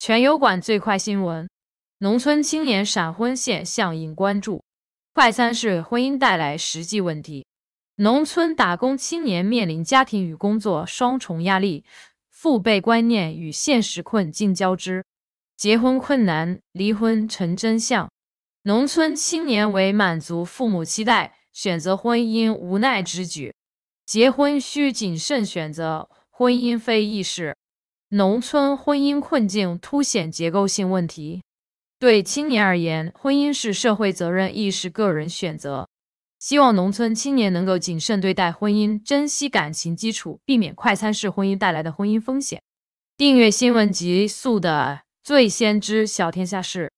全油管最快新闻：农村青年闪婚现，象应关注。快餐式婚姻带来实际问题。农村打工青年面临家庭与工作双重压力，父辈观念与现实困境交织，结婚困难，离婚成真相。农村青年为满足父母期待，选择婚姻无奈之举。结婚需谨慎选择，婚姻非易事。农村婚姻困境凸显结构性问题。对青年而言，婚姻是社会责任，亦是个人选择。希望农村青年能够谨慎对待婚姻，珍惜感情基础，避免快餐式婚姻带来的婚姻风险。订阅新闻极速的，最先知晓天下事。